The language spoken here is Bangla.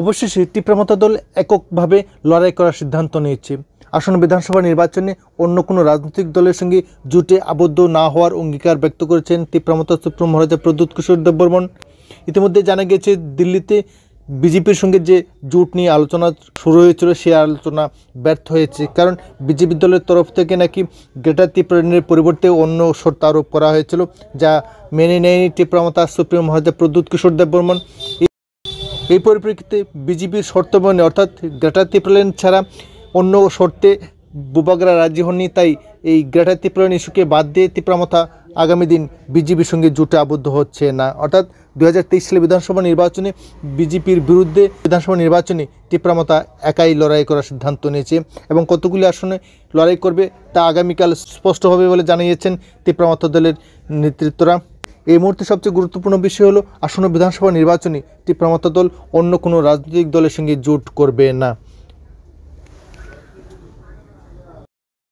অবশেষে ত্রিপ্রামতা দল এককভাবে লড়াই করার সিদ্ধান্ত নিয়েছে আসন্ন বিধানসভা নির্বাচনে অন্য কোনো রাজনৈতিক দলের সঙ্গে জুটে আবদ্ধ না হওয়ার অঙ্গীকার ব্যক্ত করেছেন তীব্রমতা সুপ্রিম মহারাজা প্রদ্যুৎ কিশোর দেববর্মন ইতিমধ্যে জানা গিয়েছে দিল্লিতে বিজেপির সঙ্গে যে জোট নিয়ে আলোচনা শুরু হয়েছিল সেই আলোচনা ব্যর্থ হয়েছে কারণ বিজেপি দলের তরফ থেকে নাকি গ্রেটার ত্রিপুরানের পরিবর্তে অন্য শর্ত আরোপ করা হয়েছিল যা মেনে নেয়নি ত্রিপুরামতা সুপ্রিম মহারাজা প্রদ্যুৎ কিশোর দেববর্মন এই পরিপ্রেক্ষিতে বিজেপির শর্ত মনে অর্থাৎ গ্রেটার ত্রিপ্লেন ছাড়া অন্য শর্তে বুবাগরা রাজি হননি তাই এই গ্রেটার ত্রিপ্লেন ইস্যুকে বাদ দিয়ে ত্রিপ্রামথা আগামী দিন বিজেপির সঙ্গে জুটে আবদ্ধ হচ্ছে না অর্থাৎ দু সালে বিধানসভা নির্বাচনে বিজেপির বিরুদ্ধে বিধানসভা নির্বাচনে টিপ্রামতা একাই লড়াই করার সিদ্ধান্ত নিয়েছে এবং কতগুলি আসনে লড়াই করবে তা আগামীকাল স্পষ্ট হবে বলে জানিয়েছেন টিপ্রামতা দলের নেতৃত্বরা এই মুহূর্তে সবচেয়ে গুরুত্বপূর্ণ বিষয় হলো আসন্ন বিধানসভা নির্বাচনে তীব্রমাত্রা দল অন্য কোনো রাজনৈতিক দলের সঙ্গে জোট করবে না